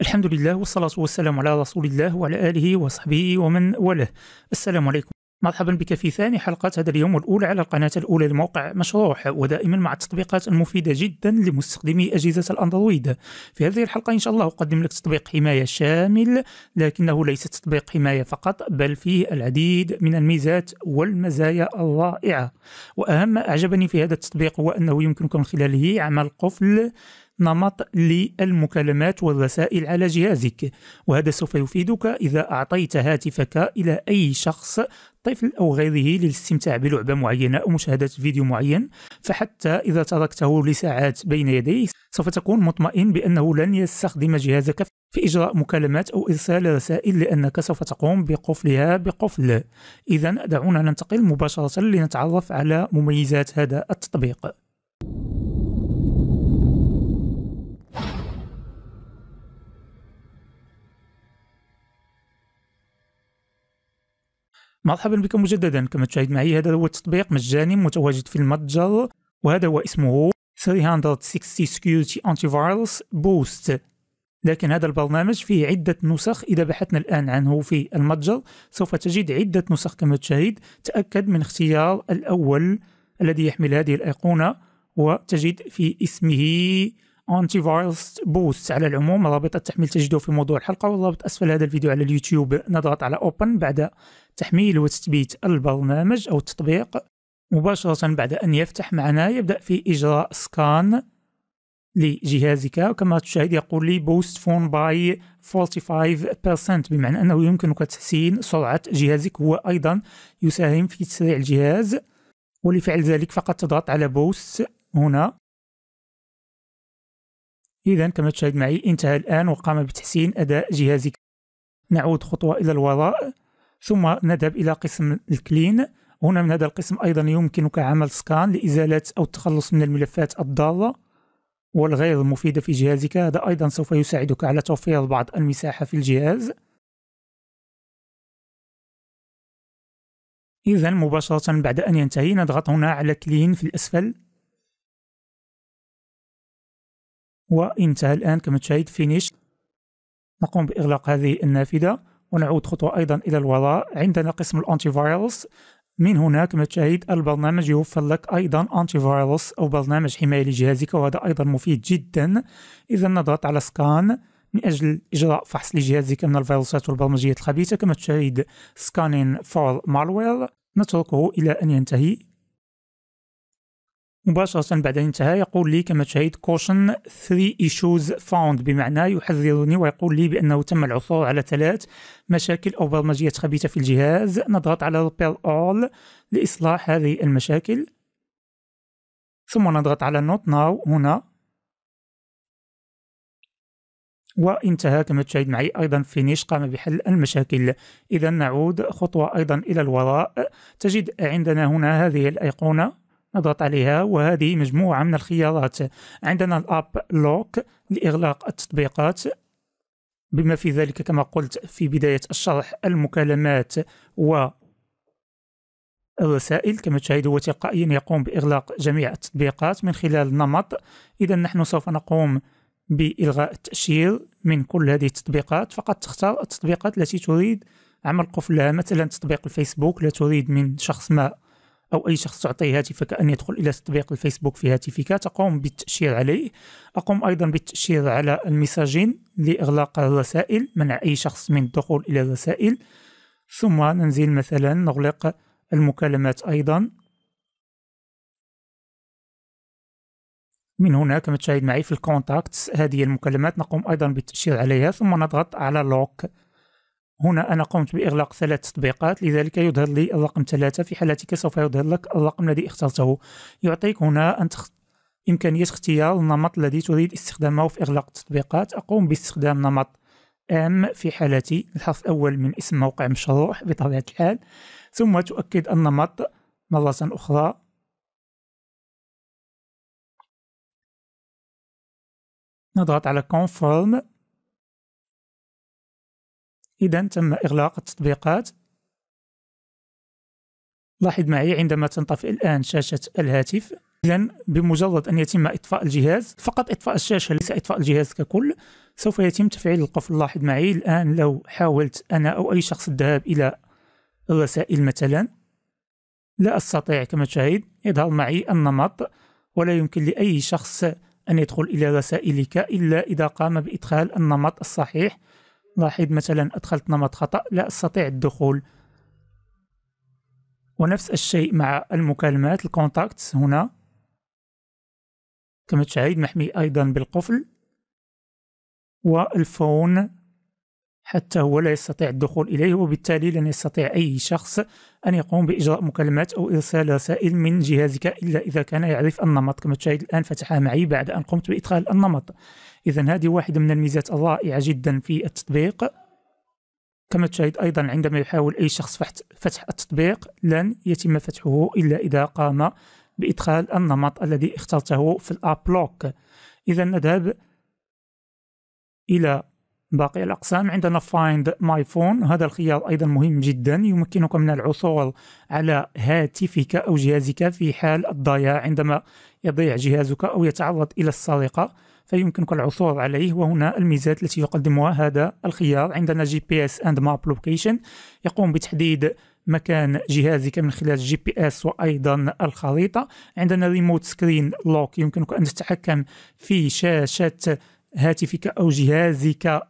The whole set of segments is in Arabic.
الحمد لله والصلاة والسلام على رسول الله وعلى آله وصحبه ومن والاه السلام عليكم مرحبا بك في ثاني حلقة هذا اليوم الأولى على القناة الأولى لموقع مشروح ودائما مع التطبيقات المفيدة جدا لمستخدمي أجهزة الأندرويد في هذه الحلقة إن شاء الله أقدم لك تطبيق حماية شامل لكنه ليس تطبيق حماية فقط بل فيه العديد من الميزات والمزايا الرائعة وأهم ما أعجبني في هذا التطبيق هو أنه يمكنك من خلاله عمل قفل نمط للمكالمات والرسائل على جهازك وهذا سوف يفيدك إذا أعطيت هاتفك إلى أي شخص طفل أو غيره للاستمتاع بلعبة معينة أو مشاهدة فيديو معين فحتى إذا تركته لساعات بين يديه سوف تكون مطمئن بأنه لن يستخدم جهازك في إجراء مكالمات أو إرسال رسائل لأنك سوف تقوم بقفلها بقفل إذا دعونا ننتقل مباشرة لنتعرف على مميزات هذا التطبيق مرحبا بكم مجددا كما تشاهد معي هذا هو التطبيق مجاني متواجد في المتجر وهذا هو اسمه 360 Security Antivirus Boost لكن هذا البرنامج فيه عدة نسخ إذا بحثنا الآن عنه في المتجر سوف تجد عدة نسخ كما تشاهد تأكد من اختيار الأول الذي يحمل هذه الأيقونة وتجد في اسمه انتي فايروس بوست على العموم رابط التحميل تجده في موضوع الحلقه والرابط اسفل هذا الفيديو على اليوتيوب نضغط على اوبن بعد تحميل وتثبيت البرنامج او التطبيق مباشره بعد ان يفتح معنا يبدا في اجراء سكان لجهازك وكما تشاهد يقول لي بوست فون باي 45% بمعنى انه يمكنك تحسين سرعه جهازك هو أيضا يساهم في تسريع الجهاز ولفعل ذلك فقط تضغط على بوست هنا إذا كما تشاهد معي انتهى الآن وقام بتحسين أداء جهازك نعود خطوة إلى الوراء ثم نذهب إلى قسم الكلين هنا من هذا القسم أيضا يمكنك عمل سكان لإزالة أو التخلص من الملفات الضارة والغير مفيدة في جهازك هذا أيضا سوف يساعدك على توفير بعض المساحة في الجهاز إذا مباشرة بعد أن ينتهي نضغط هنا على كلين في الأسفل وانتهى الآن كما تشاهد فينيش نقوم بإغلاق هذه النافذة ونعود خطوة أيضا إلى الوراء عندنا قسم الأنتي فايروس من هنا كما تشاهد البرنامج يوفر لك أيضا أنتي فايروس أو برنامج حماية لجهازك وهذا أيضا مفيد جدا إذا نضغط على سكان من أجل إجراء فحص لجهازك من الفيروسات والبرمجيات الخبيثة كما تشاهد سكانين فور مالوير نتركه إلى أن ينتهي مباشرة بعد أن انتهى يقول لي كما تشاهد كوشن 3 issues found بمعنى يحذرني ويقول لي بأنه تم العثور على ثلاث مشاكل أو برمجيات خبيثة في الجهاز نضغط على repair all لإصلاح هذه المشاكل ثم نضغط على not now هنا وانتهى كما تشاهد معي أيضا فينيش قام بحل المشاكل إذا نعود خطوة أيضا إلى الوراء تجد عندنا هنا هذه الأيقونة نضغط عليها وهذه مجموعة من الخيارات عندنا الأب لوك لإغلاق التطبيقات بما في ذلك كما قلت في بداية الشرح المكالمات و الرسائل كما تشاهدوا تلقائيا يقوم بإغلاق جميع التطبيقات من خلال نمط إذا نحن سوف نقوم بإلغاء التأشير من كل هذه التطبيقات فقط تختار التطبيقات التي تريد عمل قفلها مثلا تطبيق الفيسبوك لا تريد من شخص ما أو أي شخص تعطيه هاتفك أن يدخل إلى تطبيق الفيسبوك في هاتفك تقوم بالتأشير عليه أقوم أيضا بالتأشير على المساجين لإغلاق الرسائل منع أي شخص من الدخول إلى الرسائل ثم ننزل مثلا نغلق المكالمات أيضا من هنا كما تشاهد معي في الكونتاكتس هذه المكالمات نقوم أيضا بالتأشير عليها ثم نضغط على لوك هنا أنا قمت بإغلاق ثلاث تطبيقات لذلك يظهر لي الرقم ثلاثة في حالتك سوف يظهر لك الرقم الذي اخترته يعطيك هنا أن تخ... إمكانية اختيار النمط الذي تريد استخدامه في إغلاق التطبيقات أقوم باستخدام نمط أم في حالتي الحرف الأول من اسم موقع مشروع بطبيعة الحال ثم تؤكد النمط مرة أخرى نضغط على confirm إذا تم إغلاق التطبيقات لاحظ معي عندما تنطفئ الآن شاشة الهاتف إذا بمجرد أن يتم إطفاء الجهاز فقط إطفاء الشاشة ليس إطفاء الجهاز ككل سوف يتم تفعيل القفل لاحظ معي الآن لو حاولت أنا أو أي شخص الذهاب إلى الرسائل مثلا لا أستطيع كما تشاهد يظهر معي النمط ولا يمكن لأي شخص أن يدخل إلى رسائلك إلا إذا قام بإدخال النمط الصحيح لاحظ مثلا أدخلت نمط خطأ لا أستطيع الدخول ونفس الشيء مع المكالمات الكونتاكتس هنا كما تشاهد محمي أيضا بالقفل والفون حتى هو لا يستطيع الدخول إليه وبالتالي لن يستطيع أي شخص أن يقوم بإجراء مكالمات أو إرسال رسائل من جهازك إلا إذا كان يعرف النمط كما تشاهد الآن فتحها معي بعد أن قمت بإدخال النمط إذا هذه واحدة من الميزات الرائعة جدا في التطبيق كما تشاهد أيضا عندما يحاول أي شخص فتح التطبيق لن يتم فتحه إلا إذا قام بإدخال النمط الذي اخترته في الأبلوك إذا نذهب إلى باقي الأقسام عندنا فايند ماي فون هذا الخيار أيضا مهم جدا يمكنك من العثور على هاتفك أو جهازك في حال الضياع عندما يضيع جهازك أو يتعرض إلى السرقة فيمكنك العثور عليه وهنا الميزات التي يقدمها هذا الخيار عندنا جي بي اس اند ماب لوكيشن يقوم بتحديد مكان جهازك من خلال جي بي اس وايضا الخريطه عندنا ريموت سكرين لوك يمكنك ان تتحكم في شاشه هاتفك أو جهازك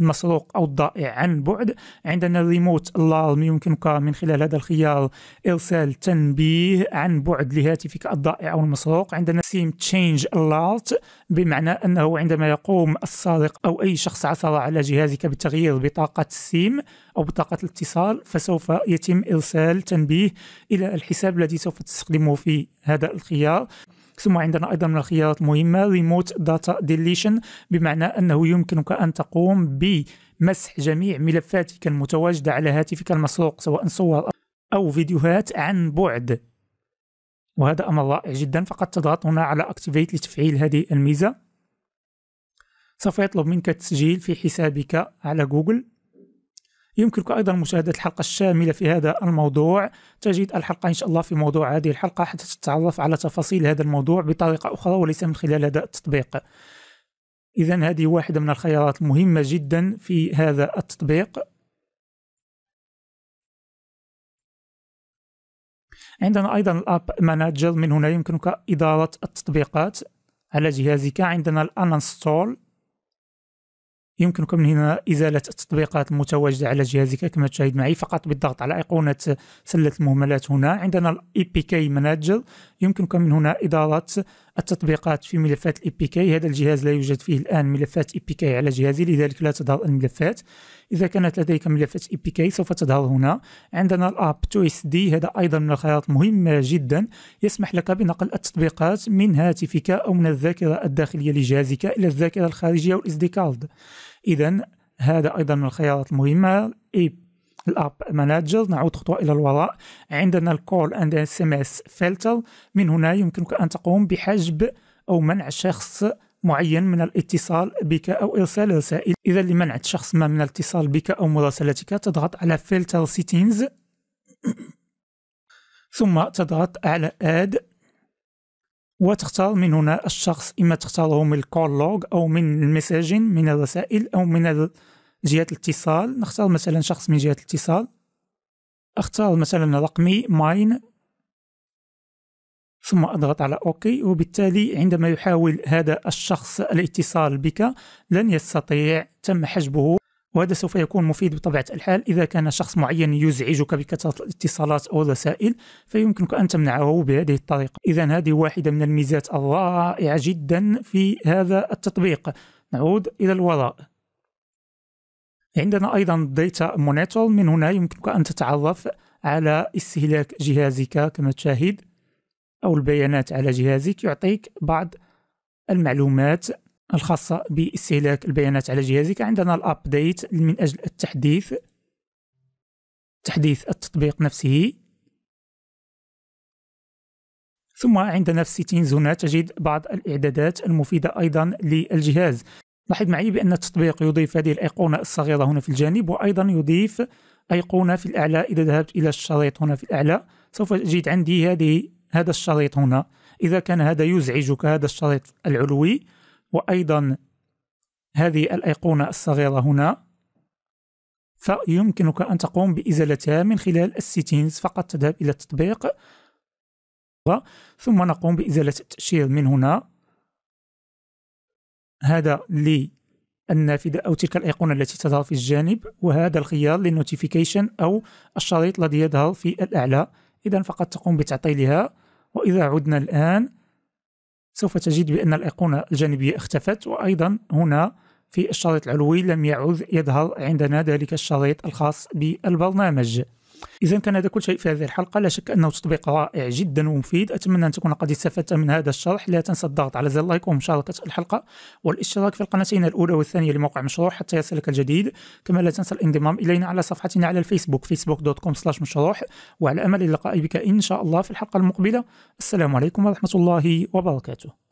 المسروق أو الضائع عن بعد عندنا ريموت الارم يمكنك من خلال هذا الخيار إرسال تنبيه عن بعد لهاتفك الضائع أو المسروق عندنا سيم تشينج الارت بمعنى أنه عندما يقوم السارق أو أي شخص عثر على جهازك بتغيير بطاقة السيم أو بطاقة الاتصال فسوف يتم إرسال تنبيه إلى الحساب الذي سوف تستخدمه في هذا الخيار ثم عندنا أيضا من الخيارات المهمة ريموت داتا ديليشن بمعنى أنه يمكنك أن تقوم بمسح جميع ملفاتك المتواجدة على هاتفك المسروق سواء صور أو فيديوهات عن بعد وهذا أمر رائع جدا فقد تضغط هنا على اكتيفيت لتفعيل هذه الميزة سوف يطلب منك التسجيل في حسابك على جوجل يمكنك أيضا مشاهدة الحلقة الشاملة في هذا الموضوع تجد الحلقة إن شاء الله في موضوع هذه الحلقة حتى تتعرف على تفاصيل هذا الموضوع بطريقة أخرى وليس من خلال هذا التطبيق إذا هذه واحدة من الخيارات المهمة جدا في هذا التطبيق عندنا أيضا الأب مانجر من هنا يمكنك إدارة التطبيقات على جهازك عندنا الأنستول يمكنكم من هنا إزالة التطبيقات المتواجدة على جهازك كما تشاهد معي فقط بالضغط على أيقونة سلة المهملات هنا عندنا الـ APK e Manager يمكنكم من هنا إدارة التطبيقات في ملفات الـ APK e هذا الجهاز لا يوجد فيه الآن ملفات APK e على جهازي لذلك لا تظهر الملفات إذا كانت لديك ملفات APK سوف تظهر هنا عندنا الأب to SD هذا أيضا من الخيارات مهمة جدا يسمح لك بنقل التطبيقات من هاتفك أو من الذاكرة الداخلية لجهازك إلى الذاكرة الخارجية أو الSD كارد اذا هذا ايضا من الخيارات المهمه اي الاب مانجر نعود خطوه الى الوراء عندنا الكول اند اس ام اس فلتر من هنا يمكنك ان تقوم بحجب او منع شخص معين من الاتصال بك او ارسال رسائل اذا لمنع شخص ما من الاتصال بك او مراسلتك تضغط على فلتر سيتينز ثم تضغط على اد وتختار من هنا الشخص إما تختاره من الكول لوج أو من المساجين من الرسائل أو من جهة الاتصال نختار مثلا شخص من جهة الاتصال أختار مثلا رقمي ماين ثم أضغط على أوكي وبالتالي عندما يحاول هذا الشخص الاتصال بك لن يستطيع تم حجبه وهذا سوف يكون مفيد بطبيعة الحال إذا كان شخص معين يزعجك بكثرة الاتصالات أو الرسائل فيمكنك أن تمنعه بهذه الطريقة إذا هذه واحدة من الميزات الرائعة جدا في هذا التطبيق نعود إلى الوراء عندنا أيضا Data Monitor من هنا يمكنك أن تتعرف على استهلاك جهازك كما تشاهد أو البيانات على جهازك يعطيك بعض المعلومات الخاصة باستهلاك البيانات على جهازك عندنا الابديت من أجل التحديث تحديث التطبيق نفسه ثم عندنا في السيتينز هنا تجد بعض الإعدادات المفيدة أيضا للجهاز لاحظ معي بأن التطبيق يضيف هذه الأيقونة الصغيرة هنا في الجانب وأيضا يضيف أيقونة في الأعلى إذا ذهبت إلى الشريط هنا في الأعلى سوف تجد عندي هذه هذا الشريط هنا إذا كان هذا يزعجك هذا الشريط العلوي وأيضا هذه الأيقونة الصغيرة هنا فيمكنك أن تقوم بإزالتها من خلال السيتينز فقط تذهب إلى التطبيق ثم نقوم بإزالة التأشير من هنا هذا للنافذة أو تلك الأيقونة التي تظهر في الجانب وهذا الخيار للنوتيفيكيشن أو الشريط الذي يظهر في الأعلى إذا فقط تقوم بتعطيلها وإذا عدنا الآن سوف تجد بأن الأيقونة الجانبية اختفت وأيضا هنا في الشريط العلوي لم يعد يظهر عندنا ذلك الشريط الخاص بالبرنامج اذا كان هذا كل شيء في هذه الحلقه لا شك انه تطبيق رائع جدا ومفيد اتمنى ان تكون قد استفدت من هذا الشرح لا تنسى الضغط على زر اللايك ومشاركه الحلقه والاشتراك في القناتين الاولى والثانيه لموقع مشروع حتى يصلك الجديد كما لا تنسى الانضمام الينا على صفحتنا على الفيسبوك facebook.com مشروع وعلى امل اللقاء بك ان شاء الله في الحلقه المقبله السلام عليكم ورحمه الله وبركاته